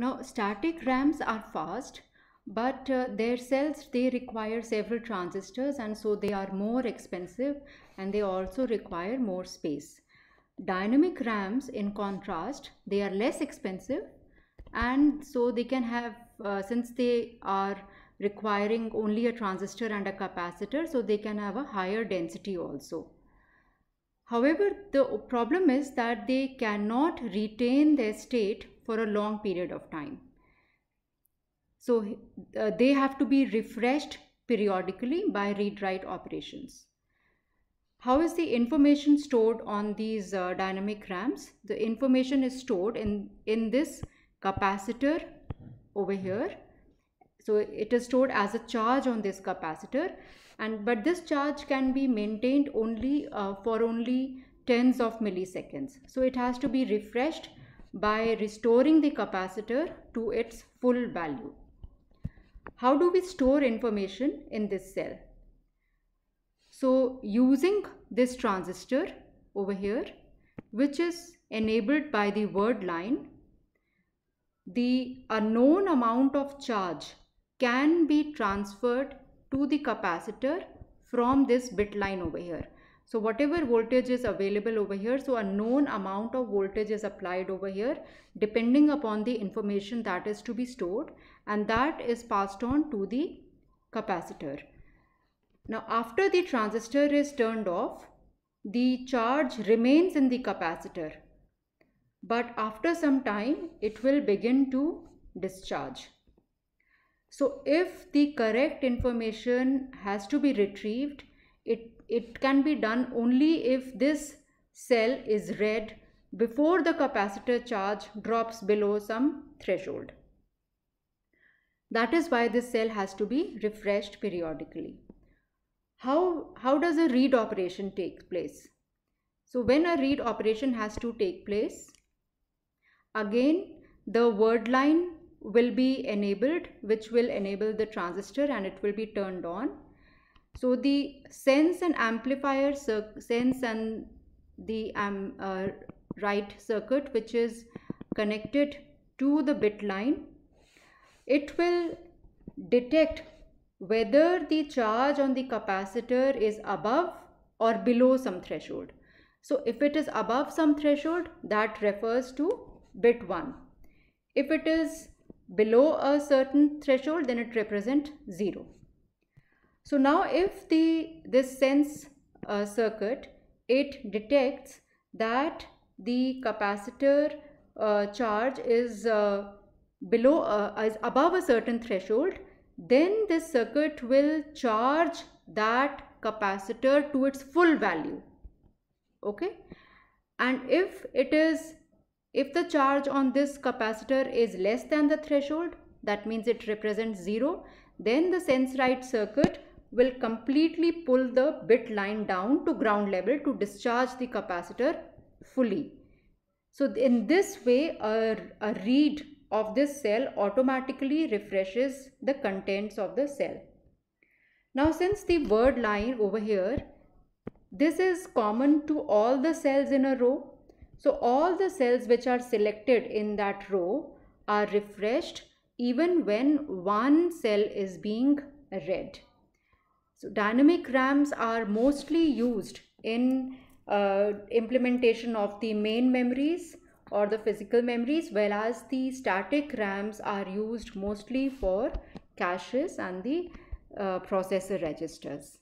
Now static RAMs are fast but uh, their cells they require several transistors and so they are more expensive and they also require more space. Dynamic RAMs in contrast they are less expensive and so they can have uh, since they are requiring only a transistor and a capacitor so they can have a higher density also. However, the problem is that they cannot retain their state for a long period of time. So uh, they have to be refreshed periodically by read-write operations. How is the information stored on these uh, dynamic RAMs? The information is stored in, in this capacitor over here. So it is stored as a charge on this capacitor and but this charge can be maintained only uh, for only tens of milliseconds. So it has to be refreshed by restoring the capacitor to its full value. How do we store information in this cell? So using this transistor over here, which is enabled by the word line, the unknown amount of charge can be transferred to the capacitor from this bit line over here so whatever voltage is available over here so a known amount of voltage is applied over here depending upon the information that is to be stored and that is passed on to the capacitor now after the transistor is turned off the charge remains in the capacitor but after some time it will begin to discharge so if the correct information has to be retrieved it, it can be done only if this cell is read before the capacitor charge drops below some threshold. That is why this cell has to be refreshed periodically. How, how does a read operation take place? So when a read operation has to take place, again the word line will be enabled which will enable the transistor and it will be turned on so the sense and amplifier sense and the um, uh, right circuit which is connected to the bit line, it will detect whether the charge on the capacitor is above or below some threshold. So if it is above some threshold that refers to bit 1. If it is below a certain threshold then it represents 0. So now if the this sense uh, circuit, it detects that the capacitor uh, charge is uh, below uh, is above a certain threshold then this circuit will charge that capacitor to its full value okay and if it is if the charge on this capacitor is less than the threshold that means it represents zero then the sense right circuit will completely pull the bit line down to ground level to discharge the capacitor fully. So in this way, a, a read of this cell automatically refreshes the contents of the cell. Now since the word line over here, this is common to all the cells in a row. So all the cells which are selected in that row are refreshed even when one cell is being read. So dynamic RAMs are mostly used in uh, implementation of the main memories or the physical memories whereas the static RAMs are used mostly for caches and the uh, processor registers.